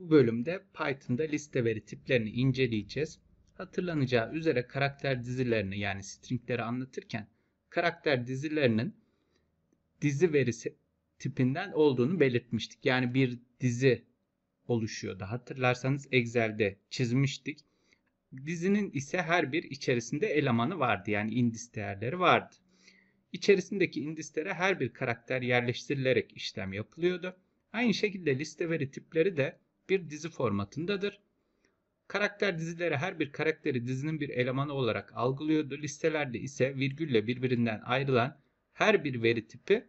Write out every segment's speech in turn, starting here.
Bu bölümde Python'da liste veri tiplerini inceleyeceğiz. Hatırlanacağı üzere karakter dizilerini yani stringleri anlatırken karakter dizilerinin dizi verisi tipinden olduğunu belirtmiştik. Yani bir dizi oluşuyordu. Hatırlarsanız Excel'de çizmiştik. Dizinin ise her bir içerisinde elemanı vardı. Yani indis değerleri vardı. İçerisindeki indislere her bir karakter yerleştirilerek işlem yapılıyordu. Aynı şekilde liste veri tipleri de bir dizi formatındadır. Karakter dizileri her bir karakteri dizinin bir elemanı olarak algılıyordu. Listelerde ise virgülle birbirinden ayrılan her bir veri tipi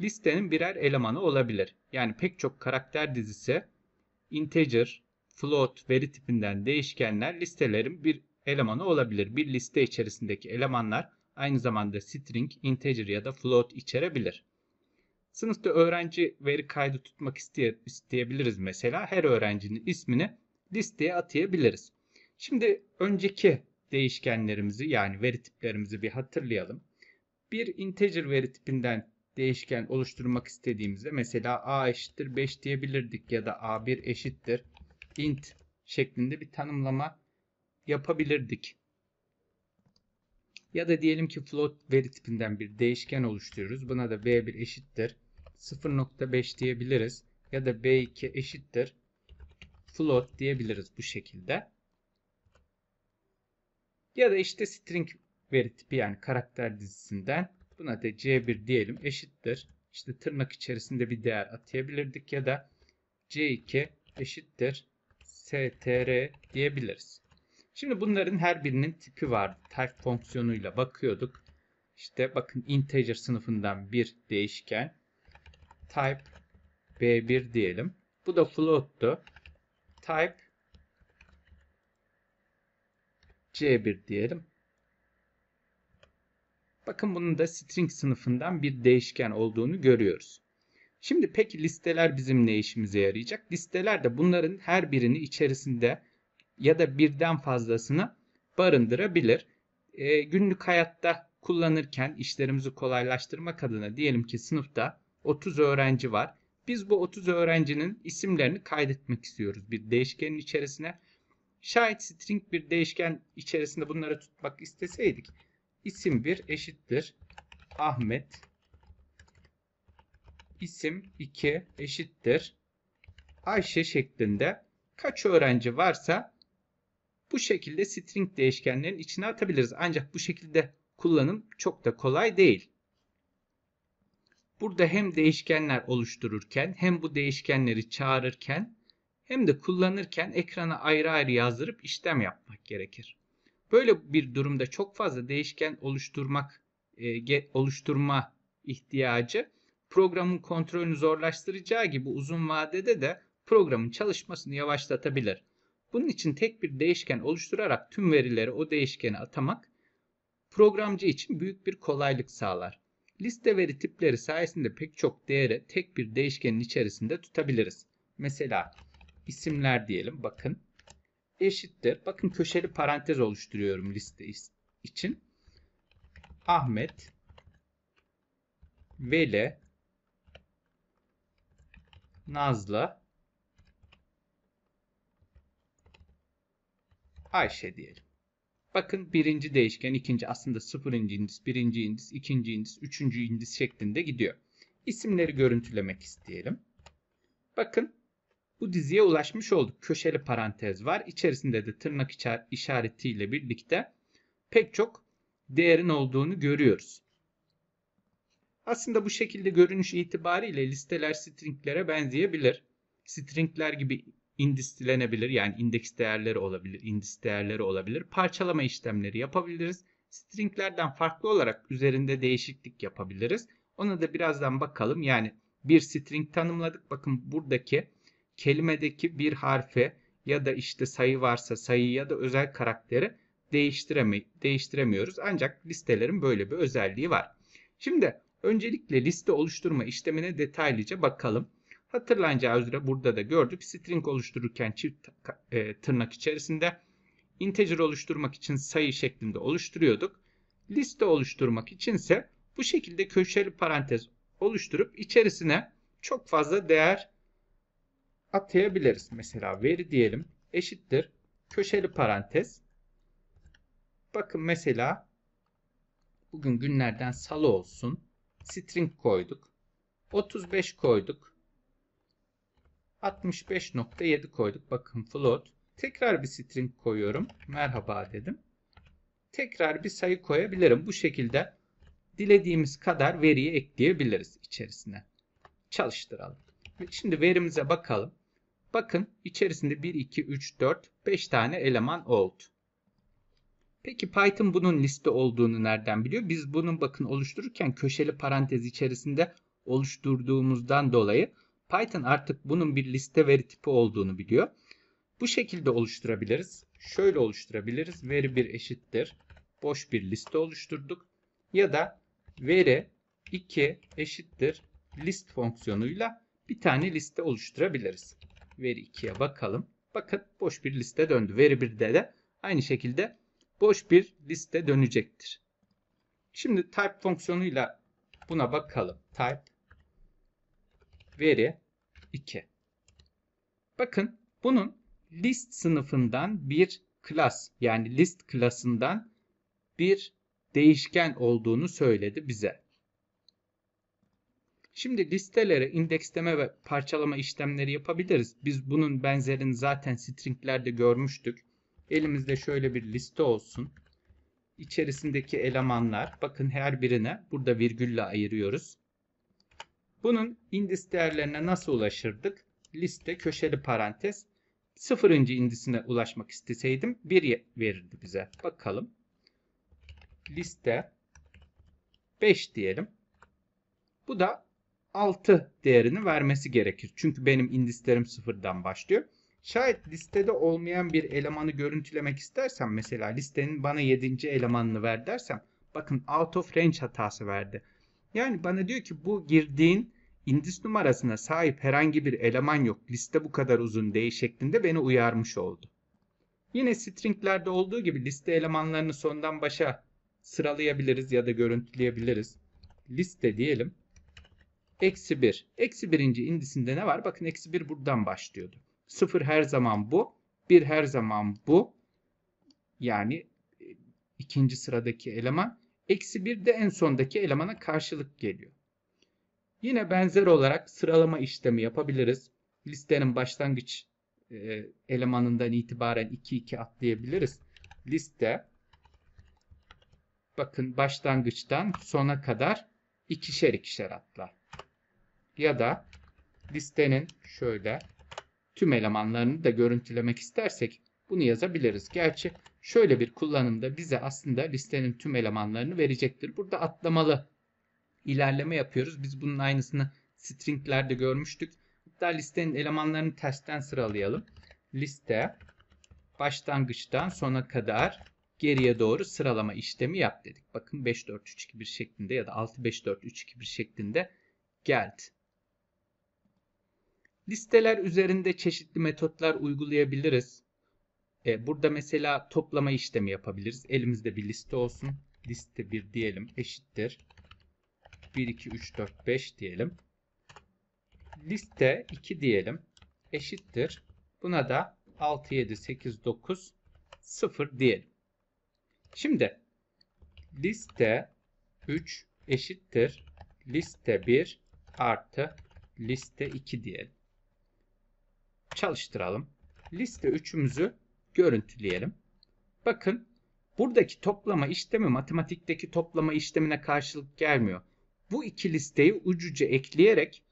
listenin birer elemanı olabilir. Yani pek çok karakter dizisi integer, float veri tipinden değişkenler listelerin bir elemanı olabilir. Bir liste içerisindeki elemanlar aynı zamanda string, integer ya da float içerebilir. Sınıfta öğrenci veri kaydı tutmak isteye, isteyebiliriz mesela. Her öğrencinin ismini listeye atayabiliriz. Şimdi önceki değişkenlerimizi yani veri tiplerimizi bir hatırlayalım. Bir integer veri tipinden değişken oluşturmak istediğimizde mesela a eşittir 5 diyebilirdik ya da a1 eşittir int şeklinde bir tanımlama yapabilirdik. Ya da diyelim ki float veri tipinden bir değişken oluşturuyoruz. Buna da b1 eşittir 0.5 diyebiliriz. Ya da b2 eşittir float diyebiliriz bu şekilde. Ya da işte string veri tipi yani karakter dizisinden buna da c1 diyelim eşittir. İşte tırnak içerisinde bir değer atayabilirdik ya da c2 eşittir str diyebiliriz. Şimdi bunların her birinin tipi var. Type fonksiyonuyla bakıyorduk. İşte bakın integer sınıfından bir değişken. Type B1 diyelim. Bu da float'tu. Type C1 diyelim. Bakın bunun da string sınıfından bir değişken olduğunu görüyoruz. Şimdi peki listeler bizim ne işimize yarayacak? Listeler de bunların her birini içerisinde ya da birden fazlasını barındırabilir. E, günlük hayatta kullanırken işlerimizi kolaylaştırmak adına diyelim ki sınıfta 30 öğrenci var. Biz bu 30 öğrencinin isimlerini kaydetmek istiyoruz bir değişkenin içerisine. Şayet string bir değişken içerisinde bunları tutmak isteseydik isim 1 eşittir Ahmet isim 2 eşittir Ayşe şeklinde kaç öğrenci varsa bu şekilde string değişkenlerin içine atabiliriz. Ancak bu şekilde kullanım çok da kolay değil. Burada hem değişkenler oluştururken hem bu değişkenleri çağırırken hem de kullanırken ekrana ayrı ayrı yazdırıp işlem yapmak gerekir. Böyle bir durumda çok fazla değişken oluşturmak e, oluşturma ihtiyacı programın kontrolünü zorlaştıracağı gibi uzun vadede de programın çalışmasını yavaşlatabilir. Bunun için tek bir değişken oluşturarak tüm verileri o değişkene atamak programcı için büyük bir kolaylık sağlar. Liste veri tipleri sayesinde pek çok değeri tek bir değişkenin içerisinde tutabiliriz. Mesela isimler diyelim bakın eşittir. Bakın köşeli parantez oluşturuyorum liste için. Ahmet Veli Nazlı Ayşe diyelim. Bakın birinci değişken, ikinci aslında sıfırıncı indis, birinci indis, ikinci indis, üçüncü indis şeklinde gidiyor. İsimleri görüntülemek isteyelim. Bakın bu diziye ulaşmış olduk. Köşeli parantez var. İçerisinde de tırnak işaretiyle birlikte pek çok değerin olduğunu görüyoruz. Aslında bu şekilde görünüş itibariyle listeler stringlere benzeyebilir. Stringler gibi indistilenebilir yani indeks değerleri olabilir, indis değerleri olabilir. Parçalama işlemleri yapabiliriz. Stringlerden farklı olarak üzerinde değişiklik yapabiliriz. Ona da birazdan bakalım. Yani bir string tanımladık. Bakın buradaki kelimedeki bir harfe ya da işte sayı varsa sayı ya da özel karakteri değiştireme, değiştiremiyoruz. Ancak listelerin böyle bir özelliği var. Şimdi öncelikle liste oluşturma işlemine detaylıca bakalım. Hatırlanacağı üzere burada da gördük. String oluştururken çift e, tırnak içerisinde integer oluşturmak için sayı şeklinde oluşturuyorduk. Liste oluşturmak içinse bu şekilde köşeli parantez oluşturup içerisine çok fazla değer atayabiliriz. Mesela veri diyelim eşittir köşeli parantez. Bakın mesela bugün günlerden salı olsun. String koyduk. 35 koyduk. 65.7 koyduk. Bakın float. Tekrar bir string koyuyorum. Merhaba dedim. Tekrar bir sayı koyabilirim. Bu şekilde dilediğimiz kadar veriyi ekleyebiliriz içerisine. Çalıştıralım. Şimdi verimize bakalım. Bakın içerisinde 1, 2, 3, 4, 5 tane eleman oldu. Peki Python bunun liste olduğunu nereden biliyor? Biz bunun bakın oluştururken köşeli parantez içerisinde oluşturduğumuzdan dolayı Python artık bunun bir liste veri tipi olduğunu biliyor. Bu şekilde oluşturabiliriz. Şöyle oluşturabiliriz. Veri bir eşittir. Boş bir liste oluşturduk. Ya da veri 2 eşittir list fonksiyonuyla bir tane liste oluşturabiliriz. Veri 2'ye bakalım. Bakın boş bir liste döndü. Veri 1'de de aynı şekilde boş bir liste dönecektir. Şimdi type fonksiyonuyla buna bakalım. Type veri 2. Bakın bunun list sınıfından bir klas yani list klasından bir değişken olduğunu söyledi bize. Şimdi listelere indeksleme ve parçalama işlemleri yapabiliriz. Biz bunun benzerini zaten stringlerde görmüştük. Elimizde şöyle bir liste olsun. İçerisindeki elemanlar bakın her birine burada virgülle ayırıyoruz. Bunun indis değerlerine nasıl ulaşırdık? Liste köşeli parantez. Sıfırıncı indisine ulaşmak isteseydim 1 verirdi bize. Bakalım. Liste 5 diyelim. Bu da 6 değerini vermesi gerekir. Çünkü benim indislerim sıfırdan başlıyor. Şayet listede olmayan bir elemanı görüntülemek istersem mesela listenin bana 7. elemanını ver dersem bakın out of range hatası verdi. Yani bana diyor ki bu girdiğin indis numarasına sahip herhangi bir eleman yok. Liste bu kadar uzun değil şeklinde beni uyarmış oldu. Yine stringlerde olduğu gibi liste elemanlarını sondan başa sıralayabiliriz ya da görüntüleyebiliriz. Liste diyelim. Eksi 1. Eksi 1. indisinde ne var? Bakın eksi 1 buradan başlıyordu. 0 her zaman bu. 1 her zaman bu. Yani e, ikinci sıradaki eleman. Eksi 1 de en sondaki elemana karşılık geliyor. Yine benzer olarak sıralama işlemi yapabiliriz. Listenin başlangıç e, elemanından itibaren 2-2 atlayabiliriz. Liste bakın başlangıçtan sona kadar ikişer ikişer atlar. Ya da listenin şöyle tüm elemanlarını da görüntülemek istersek bunu yazabiliriz. Gerçi şöyle bir kullanımda bize aslında listenin tüm elemanlarını verecektir. Burada atlamalı ilerleme yapıyoruz. Biz bunun aynısını stringlerde görmüştük. Hatta listenin elemanlarını tersten sıralayalım. Liste başlangıçtan sona kadar geriye doğru sıralama işlemi yap dedik. Bakın 5-4-3-2-1 şeklinde ya da 6-5-4-3-2-1 şeklinde geldi. Listeler üzerinde çeşitli metotlar uygulayabiliriz. E, burada mesela toplama işlemi yapabiliriz. Elimizde bir liste olsun. Liste 1 diyelim eşittir. 1, 2, 3, 4, 5 diyelim. Liste 2 diyelim eşittir. Buna da 6, 7, 8, 9, 0 diyelim. Şimdi liste 3 eşittir. Liste 1 artı liste 2 diyelim. Çalıştıralım. Liste 3'ümüzü görüntüleyelim. Bakın buradaki toplama işlemi matematikteki toplama işlemine karşılık gelmiyor. Bu iki listeyi ucuca ekleyerek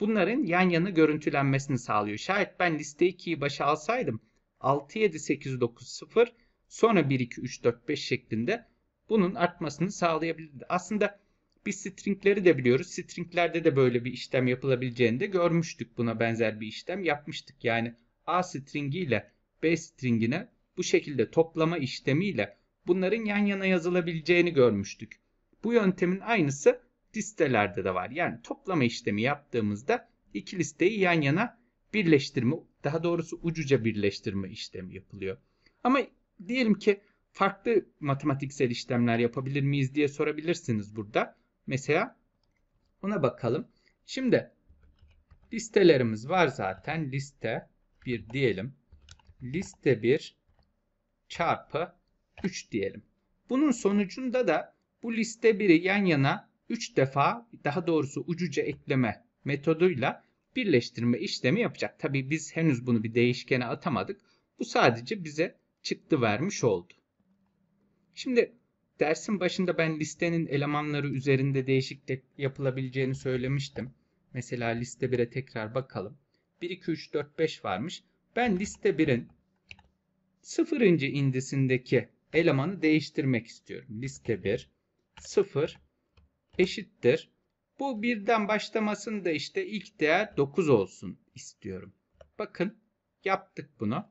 bunların yan yana görüntülenmesini sağlıyor. Şayet ben liste 2'yi başa alsaydım 6, 7, 8, 9, 0 sonra 1, 2, 3, 4, 5 şeklinde bunun artmasını sağlayabilirdi. Aslında biz stringleri de biliyoruz. Stringlerde de böyle bir işlem yapılabileceğini de görmüştük. Buna benzer bir işlem yapmıştık. Yani A stringi ile B stringine bu şekilde toplama işlemiyle bunların yan yana yazılabileceğini görmüştük. Bu yöntemin aynısı listelerde de var. Yani toplama işlemi yaptığımızda iki listeyi yan yana birleştirme, daha doğrusu ucuca birleştirme işlemi yapılıyor. Ama diyelim ki farklı matematiksel işlemler yapabilir miyiz diye sorabilirsiniz burada. Mesela ona bakalım. Şimdi listelerimiz var zaten. Liste bir diyelim liste 1 çarpı 3 diyelim. Bunun sonucunda da bu liste 1'i yan yana 3 defa daha doğrusu ucuca ekleme metoduyla birleştirme işlemi yapacak. Tabii biz henüz bunu bir değişkene atamadık. Bu sadece bize çıktı vermiş oldu. Şimdi dersin başında ben listenin elemanları üzerinde değişiklik yapılabileceğini söylemiştim. Mesela liste 1'e tekrar bakalım. 1, 2, 3, 4, 5 varmış. Ben liste 1'in 0. indisindeki elemanı değiştirmek istiyorum. Liste 1 0 eşittir. Bu birden başlamasını da işte ilk değer 9 olsun istiyorum. Bakın yaptık bunu.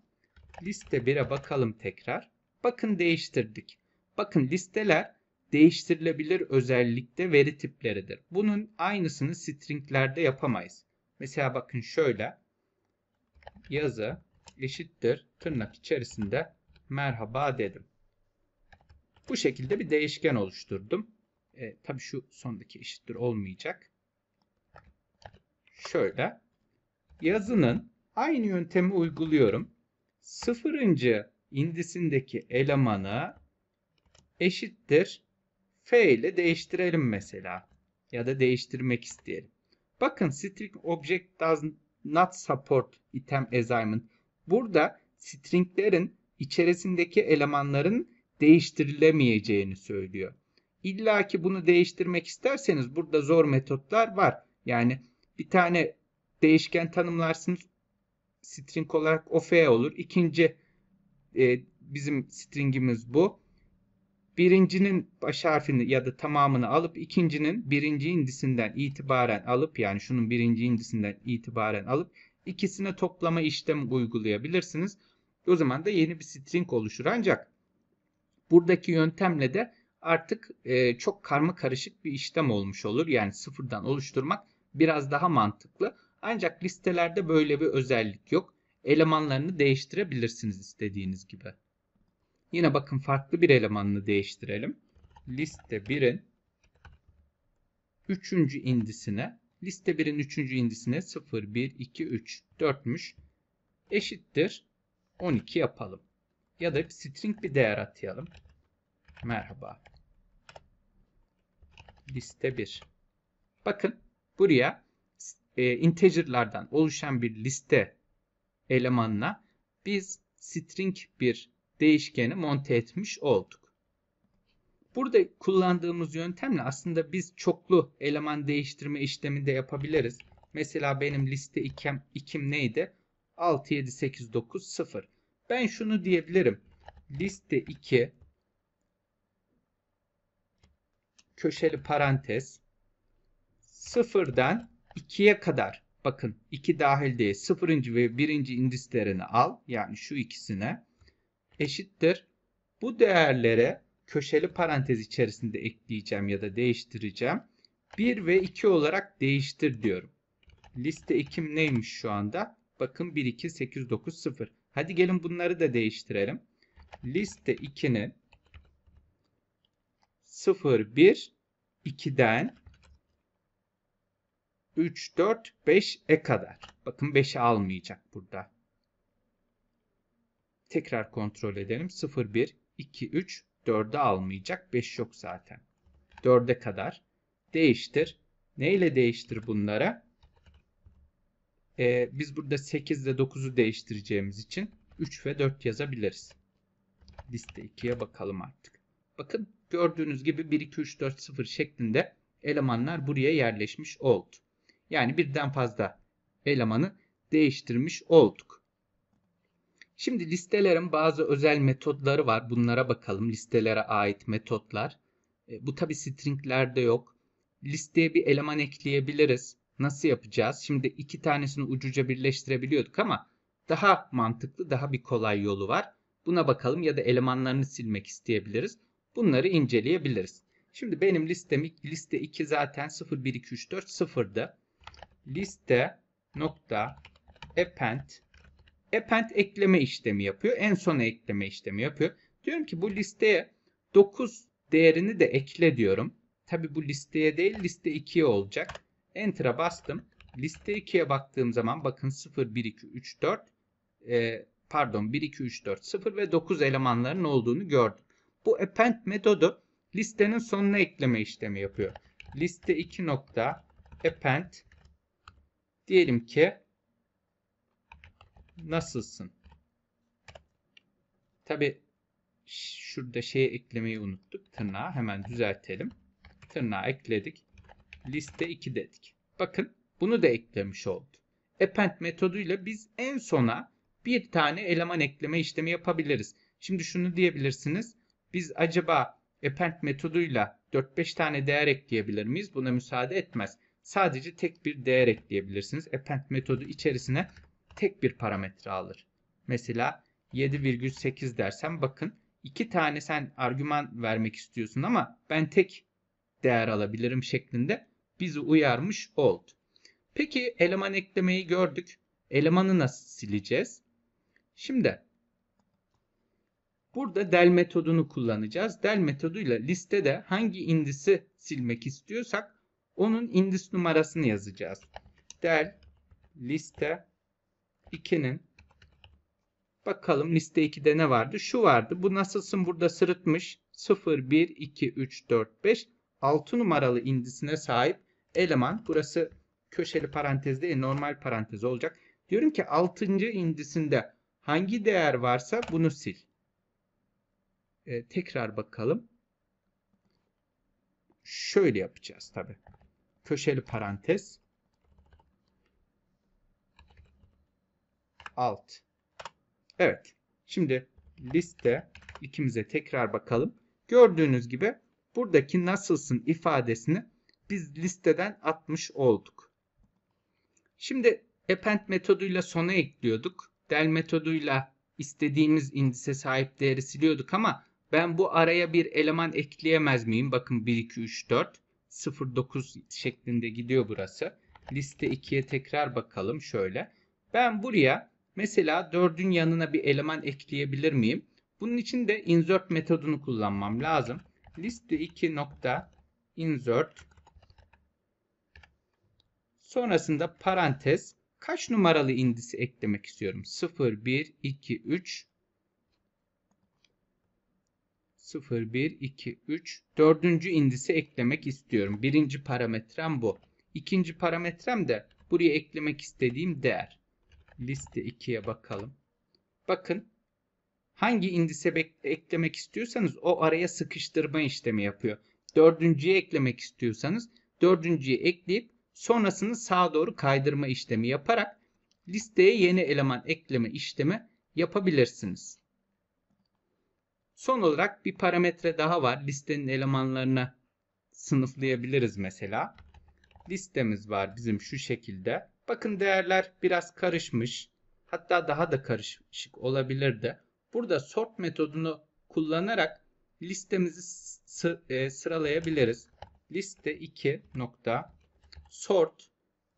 Liste 1'e bakalım tekrar. Bakın değiştirdik. Bakın listeler değiştirilebilir özellikte veri tipleridir. Bunun aynısını stringlerde yapamayız. Mesela bakın şöyle yazı eşittir tırnak içerisinde merhaba dedim. Bu şekilde bir değişken oluşturdum. E, tabii şu sondaki eşittir olmayacak. Şöyle yazının aynı yöntemi uyguluyorum. Sıfırıncı indisindeki elemanı eşittir f ile değiştirelim mesela ya da değiştirmek isteyelim. Bakın string object does not support item assignment. Burada stringlerin içerisindeki elemanların değiştirilemeyeceğini söylüyor. İlla ki bunu değiştirmek isterseniz burada zor metotlar var. Yani bir tane değişken tanımlarsınız. String olarak o f olur. İkinci e, bizim stringimiz bu birincinin baş harfini ya da tamamını alıp ikincinin birinci indisinden itibaren alıp yani şunun birinci indisinden itibaren alıp ikisine toplama işlemi uygulayabilirsiniz. O zaman da yeni bir string oluşur. Ancak buradaki yöntemle de artık e, çok karma karışık bir işlem olmuş olur. Yani sıfırdan oluşturmak biraz daha mantıklı. Ancak listelerde böyle bir özellik yok. Elemanlarını değiştirebilirsiniz istediğiniz gibi. Yine bakın farklı bir elemanını değiştirelim. Liste 1'in 3. indisine liste 1'in 3. indisine 0, 1, 2, 3, 4'müş eşittir 12 yapalım. Ya da string bir değer atayalım. Merhaba. Liste 1. Bakın buraya e, integerlardan oluşan bir liste elemanına biz string bir değişkeni monte etmiş olduk. Burada kullandığımız yöntemle aslında biz çoklu eleman değiştirme işlemi de yapabiliriz. Mesela benim liste ikim, ikim neydi? 6, 7, 8, 9, 0. Ben şunu diyebilirim. Liste 2 köşeli parantez 0'dan 2'ye kadar bakın 2 dahil değil 0. ve 1. indislerini al yani şu ikisine eşittir. Bu değerlere köşeli parantez içerisinde ekleyeceğim ya da değiştireceğim. 1 ve 2 olarak değiştir diyorum. Liste ekim neymiş şu anda? Bakın 1, 2, 8, 9, 0. Hadi gelin bunları da değiştirelim. Liste 2'nin 0, 1, 2'den 3, 4, 5'e kadar. Bakın 5'i almayacak burada. Tekrar kontrol edelim. 0, 1, 2, 3, 4'e almayacak. 5 yok zaten. 4'e kadar. Değiştir. Ne ile değiştir bunlara? Ee, biz burada 8 ile 9'u değiştireceğimiz için 3 ve 4 yazabiliriz. Liste 2'ye bakalım artık. Bakın gördüğünüz gibi 1, 2, 3, 4, 0 şeklinde elemanlar buraya yerleşmiş oldu. Yani birden fazla elemanı değiştirmiş olduk. Şimdi listelerin bazı özel metotları var. Bunlara bakalım. Listelere ait metotlar. E, bu tabi stringlerde yok. Listeye bir eleman ekleyebiliriz. Nasıl yapacağız? Şimdi iki tanesini ucuca birleştirebiliyorduk ama daha mantıklı, daha bir kolay yolu var. Buna bakalım ya da elemanlarını silmek isteyebiliriz. Bunları inceleyebiliriz. Şimdi benim listem liste 2 zaten 0 1 2 3 4 0'dı. Liste nokta append append ekleme işlemi yapıyor. En sona ekleme işlemi yapıyor. Diyorum ki bu listeye 9 değerini de ekle diyorum. Tabi bu listeye değil liste 2'ye olacak. Enter'a bastım. Liste 2'ye baktığım zaman bakın 0, 1, 2, 3, 4 e, pardon 1, 2, 3, 4, 0 ve 9 elemanların olduğunu gördüm. Bu append metodu listenin sonuna ekleme işlemi yapıyor. Liste 2 nokta append diyelim ki nasılsın? Tabi şurada şeye eklemeyi unuttuk. Tırnağı hemen düzeltelim. Tırnağı ekledik. Liste 2 dedik. Bakın bunu da eklemiş olduk. Append metoduyla biz en sona bir tane eleman ekleme işlemi yapabiliriz. Şimdi şunu diyebilirsiniz. Biz acaba append metoduyla 4-5 tane değer ekleyebilir miyiz? Buna müsaade etmez. Sadece tek bir değer ekleyebilirsiniz. Append metodu içerisine tek bir parametre alır. Mesela 7,8 dersem, bakın iki tane sen argüman vermek istiyorsun ama ben tek değer alabilirim şeklinde bizi uyarmış oldu. Peki eleman eklemeyi gördük. Elemanı nasıl sileceğiz? Şimdi burada del metodunu kullanacağız. Del metoduyla listede hangi indisi silmek istiyorsak onun indis numarasını yazacağız. Del liste 2'nin bakalım liste 2'de ne vardı? Şu vardı. Bu nasılsın burada sırıtmış. 0, 1, 2, 3, 4, 5. 6 numaralı indisine sahip eleman. Burası köşeli parantez değil e, normal parantez olacak. Diyorum ki 6. indisinde hangi değer varsa bunu sil. Ee, tekrar bakalım. Şöyle yapacağız tabi. Köşeli parantez. alt. Evet. Şimdi liste ikimize tekrar bakalım. Gördüğünüz gibi buradaki nasılsın ifadesini biz listeden atmış olduk. Şimdi append metoduyla sona ekliyorduk. Del metoduyla istediğimiz indise sahip değeri siliyorduk ama ben bu araya bir eleman ekleyemez miyim? Bakın 1, 2, 3, 4, 0, 9 şeklinde gidiyor burası. Liste 2'ye tekrar bakalım şöyle. Ben buraya Mesela 4'ün yanına bir eleman ekleyebilir miyim? Bunun için de insert metodunu kullanmam lazım. Liste2 nokta insert sonrasında parantez kaç numaralı indisi eklemek istiyorum? 0, 1, 2, 3 0, 1, 2, 3 dördüncü indisi eklemek istiyorum. Birinci parametrem bu. İkinci parametrem de buraya eklemek istediğim değer liste 2'ye bakalım. Bakın hangi indise eklemek istiyorsanız o araya sıkıştırma işlemi yapıyor. Dördüncüyü eklemek istiyorsanız dördüncüyü ekleyip sonrasını sağa doğru kaydırma işlemi yaparak listeye yeni eleman ekleme işlemi yapabilirsiniz. Son olarak bir parametre daha var. Listenin elemanlarını sınıflayabiliriz mesela. Listemiz var bizim şu şekilde. Bakın değerler biraz karışmış. Hatta daha da karışık olabilirdi. Burada sort metodunu kullanarak listemizi e, sıralayabiliriz. Liste 2 nokta sort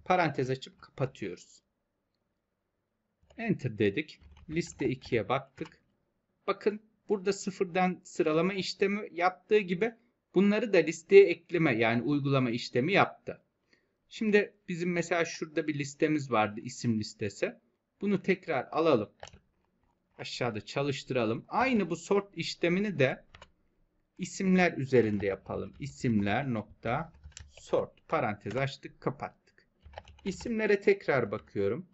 parantez açıp kapatıyoruz. Enter dedik. Liste 2'ye baktık. Bakın burada sıfırdan sıralama işlemi yaptığı gibi bunları da listeye ekleme yani uygulama işlemi yaptı. Şimdi bizim mesela şurada bir listemiz vardı isim listesi. Bunu tekrar alalım. Aşağıda çalıştıralım. Aynı bu sort işlemini de isimler üzerinde yapalım. İsimler nokta sort parantez açtık kapattık. İsimlere tekrar bakıyorum.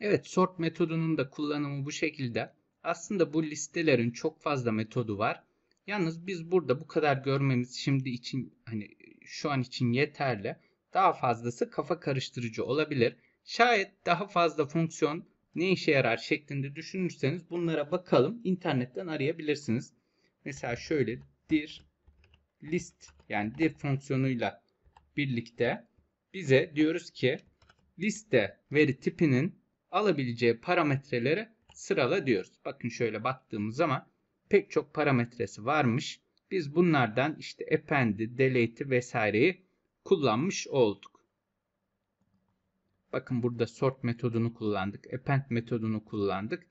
Evet sort metodunun da kullanımı bu şekilde. Aslında bu listelerin çok fazla metodu var. Yalnız biz burada bu kadar görmemiz şimdi için hani şu an için yeterli. Daha fazlası kafa karıştırıcı olabilir. Şayet daha fazla fonksiyon ne işe yarar şeklinde düşünürseniz bunlara bakalım. İnternetten arayabilirsiniz. Mesela şöyle dir list yani dir fonksiyonuyla birlikte bize diyoruz ki liste veri tipinin alabileceği parametreleri sırala diyoruz. Bakın şöyle baktığımız zaman pek çok parametresi varmış. Biz bunlardan işte append'i, delete'i vesaireyi kullanmış olduk. Bakın burada sort metodunu kullandık. Append metodunu kullandık.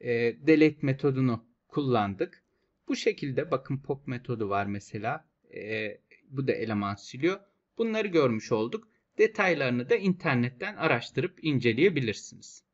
E, delete metodunu kullandık. Bu şekilde bakın pop metodu var mesela. E, bu da eleman siliyor. Bunları görmüş olduk. Detaylarını da internetten araştırıp inceleyebilirsiniz.